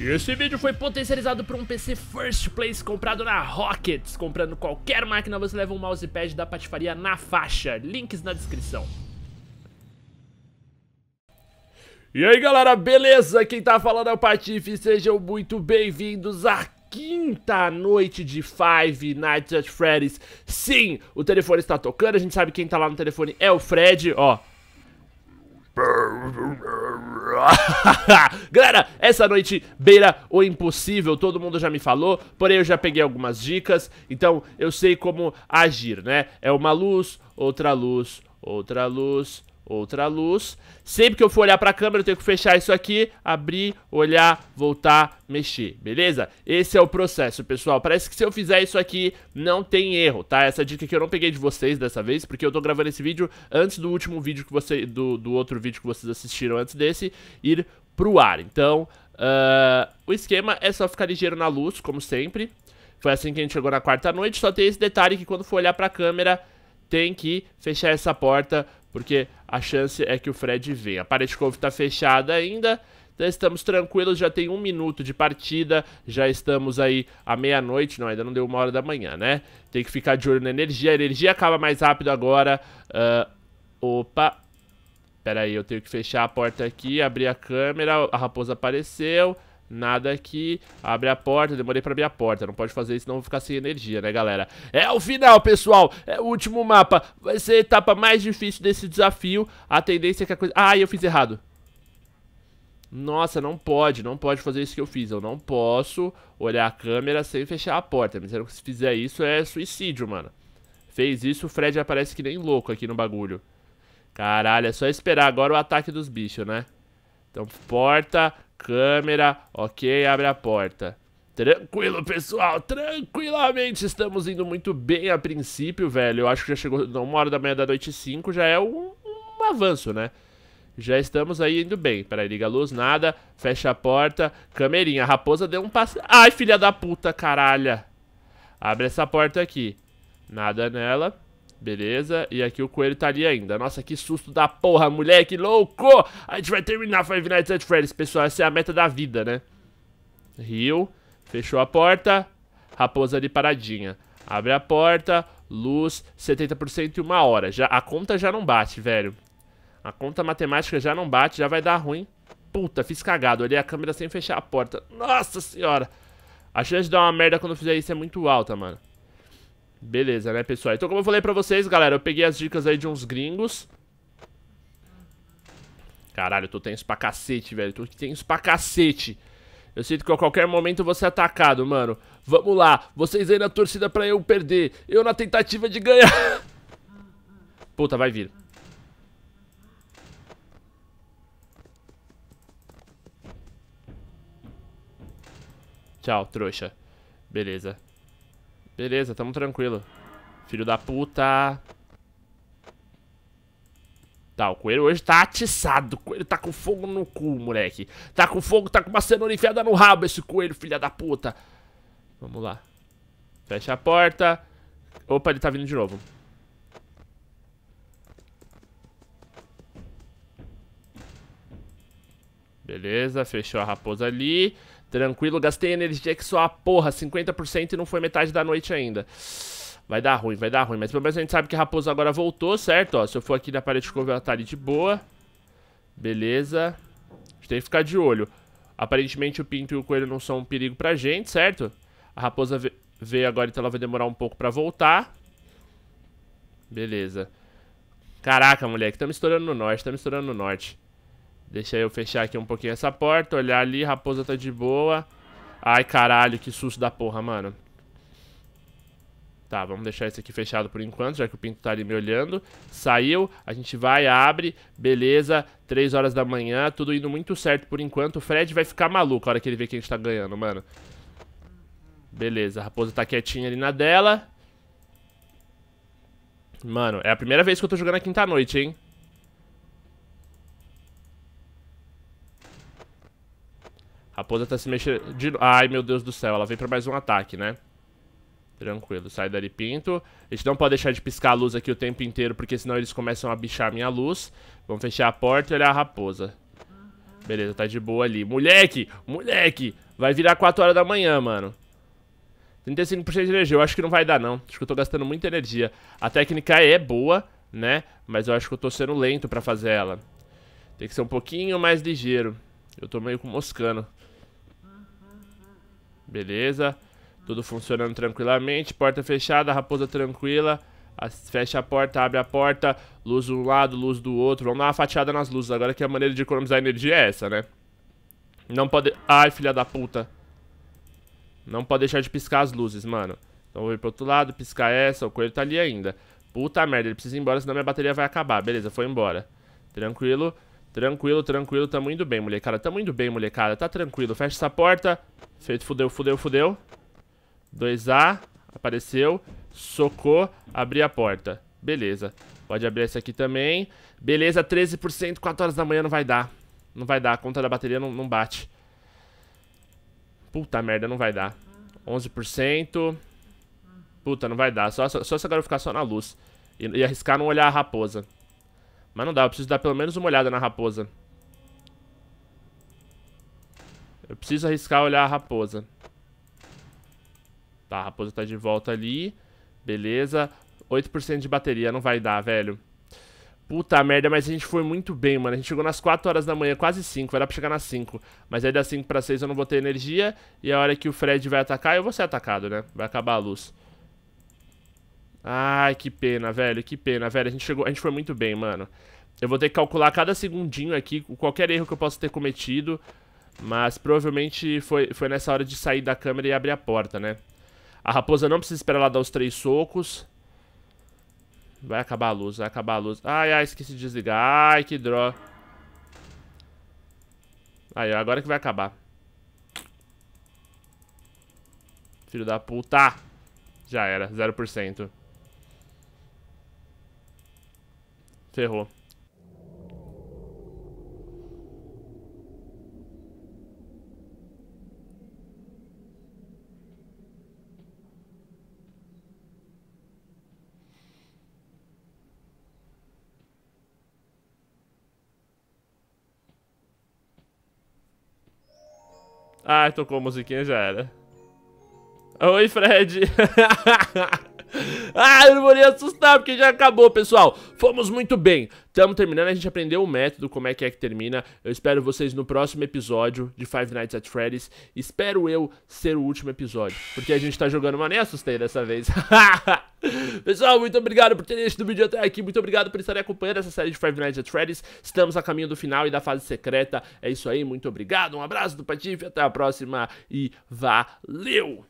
esse vídeo foi potencializado por um PC First Place comprado na Rockets. Comprando qualquer máquina, você leva um mousepad da patifaria na faixa. Links na descrição. E aí galera, beleza? Quem tá falando é o Patife, sejam muito bem-vindos à quinta noite de Five Nights at Freddy's. Sim, o telefone está tocando, a gente sabe quem tá lá no telefone é o Fred, ó. Galera, essa noite beira o impossível, todo mundo já me falou, porém eu já peguei algumas dicas, então eu sei como agir, né? É uma luz, outra luz, outra luz, outra luz. Sempre que eu for olhar pra câmera, eu tenho que fechar isso aqui, abrir, olhar, voltar, mexer, beleza? Esse é o processo, pessoal. Parece que se eu fizer isso aqui, não tem erro, tá? Essa dica que eu não peguei de vocês dessa vez, porque eu tô gravando esse vídeo antes do último vídeo que você... do, do outro vídeo que vocês assistiram antes desse, ir pro ar. Então, uh, o esquema é só ficar ligeiro na luz, como sempre. Foi assim que a gente chegou na quarta noite. Só tem esse detalhe que quando for olhar pra câmera, tem que fechar essa porta, porque a chance é que o Fred venha. A parede de couve tá fechada ainda. Então estamos tranquilos, já tem um minuto de partida, já estamos aí à meia-noite, não, ainda não deu uma hora da manhã, né? Tem que ficar de olho na energia, a energia acaba mais rápido agora. Uh, opa, Pera aí, eu tenho que fechar a porta aqui, abrir a câmera, a raposa apareceu, nada aqui, abre a porta, demorei pra abrir a porta, não pode fazer isso, senão vou ficar sem energia, né galera? É o final, pessoal, é o último mapa, vai ser a etapa mais difícil desse desafio, a tendência é que a coisa... Ah, eu fiz errado! Nossa, não pode, não pode fazer isso que eu fiz. Eu não posso olhar a câmera sem fechar a porta. Me disseram que se fizer isso é suicídio, mano. Fez isso, o Fred aparece que nem louco aqui no bagulho. Caralho, é só esperar agora o ataque dos bichos, né? Então, porta, câmera, ok, abre a porta. Tranquilo, pessoal, tranquilamente estamos indo muito bem a princípio, velho. Eu acho que já chegou não, uma hora da manhã da noite 5, já é um, um avanço, né? Já estamos aí indo bem. Peraí, liga a luz, nada, fecha a porta, câmerinha. A raposa deu um passe... Ai, filha da puta, caralho. Abre essa porta aqui. Nada nela. Beleza, e aqui o coelho tá ali ainda. Nossa, que susto da porra, moleque, louco! A gente vai terminar Five Nights at Freddy's, pessoal. Essa é a meta da vida, né? Rio, fechou a porta. Raposa ali paradinha. Abre a porta, luz, 70% e uma hora. Já, a conta já não bate, velho. A conta matemática já não bate, já vai dar ruim. Puta, fiz cagado. Olhei a câmera sem fechar a porta. Nossa senhora! A chance de dar uma merda quando eu fizer isso é muito alta, mano. Beleza, né, pessoal? Então, como eu falei pra vocês, galera, eu peguei as dicas aí de uns gringos. Caralho, eu tô tenso pra cacete, velho. Eu tô tenso pra cacete. Eu sinto que a qualquer momento eu vou ser atacado, mano. Vamos lá, vocês aí na torcida pra eu perder. Eu na tentativa de ganhar. Puta, vai vir. Tchau, trouxa. Beleza. Beleza, tamo tranquilo. Filho da puta. Tá, o coelho hoje tá atiçado. O coelho tá com fogo no cu, moleque. Tá com fogo, tá com uma cenoura enfiada no rabo esse coelho, filha da puta. Vamos lá. Fecha a porta. Opa, ele tá vindo de novo. Beleza, fechou a raposa ali. Tranquilo, gastei energia que só a porra, 50% e não foi metade da noite ainda. Vai dar ruim, vai dar ruim. Mas pelo menos a gente sabe que a raposa agora voltou, certo? Ó, se eu for aqui na parede escova, ela tá ali de boa. Beleza. A gente tem que ficar de olho. Aparentemente o pinto e o coelho não são um perigo pra gente, certo? A raposa veio agora, então ela vai demorar um pouco pra voltar. Beleza. Caraca, moleque, estamos estourando no norte, estamos estourando no norte. Deixa eu fechar aqui um pouquinho essa porta, olhar ali, raposa tá de boa. Ai, caralho, que susto da porra, mano. Tá, vamos deixar isso aqui fechado por enquanto, já que o Pinto tá ali me olhando. Saiu, a gente vai, abre, beleza, 3 horas da manhã, tudo indo muito certo por enquanto. O Fred vai ficar maluco a hora que ele vê que a gente tá ganhando, mano. Beleza, a raposa tá quietinha ali na dela. Mano, é a primeira vez que eu tô jogando a quinta-noite, hein? Raposa tá se mexendo de... Ai, meu Deus do céu, ela vem pra mais um ataque, né? Tranquilo, sai dali, Pinto. A gente não pode deixar de piscar a luz aqui o tempo inteiro, porque senão eles começam a bichar a minha luz. Vamos fechar a porta e olhar a raposa. Beleza, tá de boa ali. Moleque! Moleque! Vai virar 4 horas da manhã, mano. 35% de energia. Eu acho que não vai dar, não. Acho que eu tô gastando muita energia. A técnica é boa, né? Mas eu acho que eu tô sendo lento pra fazer ela. Tem que ser um pouquinho mais ligeiro. Eu tô meio com moscano. Beleza. Tudo funcionando tranquilamente. Porta fechada, raposa tranquila. Fecha a porta, abre a porta. Luz um lado, luz do outro. Vamos dar uma fatiada nas luzes. Agora que a maneira de economizar energia é essa, né? Não pode... Ai, filha da puta. Não pode deixar de piscar as luzes, mano. Então vou ir pro outro lado, piscar essa. O coelho tá ali ainda. Puta merda, ele precisa ir embora, senão minha bateria vai acabar. Beleza, foi embora. Tranquilo. Tranquilo, tranquilo, tamo indo bem, molecada Tamo indo bem, molecada, tá tranquilo Fecha essa porta Feito, fudeu, fudeu, fudeu 2A, apareceu Socou, abri a porta Beleza, pode abrir esse aqui também Beleza, 13%, 4 horas da manhã não vai dar Não vai dar, a conta da bateria não, não bate Puta merda, não vai dar 11% Puta, não vai dar, só, só, só se agora eu ficar só na luz e, e arriscar não olhar a raposa mas não dá, eu preciso dar pelo menos uma olhada na raposa. Eu preciso arriscar olhar a raposa. Tá, a raposa tá de volta ali. Beleza. 8% de bateria, não vai dar, velho. Puta merda, mas a gente foi muito bem, mano. A gente chegou nas 4 horas da manhã, quase 5. Era pra chegar nas 5. Mas aí das 5 pra 6 eu não vou ter energia. E a hora que o Fred vai atacar, eu vou ser atacado, né? Vai acabar a luz. Ai, que pena, velho, que pena, velho. A gente, chegou, a gente foi muito bem, mano. Eu vou ter que calcular cada segundinho aqui, qualquer erro que eu possa ter cometido. Mas provavelmente foi, foi nessa hora de sair da câmera e abrir a porta, né? A raposa não precisa esperar ela dar os três socos. Vai acabar a luz, vai acabar a luz. Ai, ai, esqueci de desligar. Ai, que droga! Aí, agora que vai acabar. Filho da puta. Já era, 0%. Ferrou. Ah, tocou a musiquinha já era. Oi, Fred! ah, eu não vou nem assustar, porque já acabou, pessoal. Fomos muito bem. Estamos terminando, a gente aprendeu o método, como é que é que termina. Eu espero vocês no próximo episódio de Five Nights at Freddy's. Espero eu ser o último episódio, porque a gente tá jogando, mas nem assustei dessa vez. Pessoal, muito obrigado por terem assistido o vídeo até aqui, muito obrigado por estarem acompanhando essa série de Five Nights at Freddy's. Estamos a caminho do final e da fase secreta. É isso aí, muito obrigado, um abraço do Patife, até a próxima e valeu!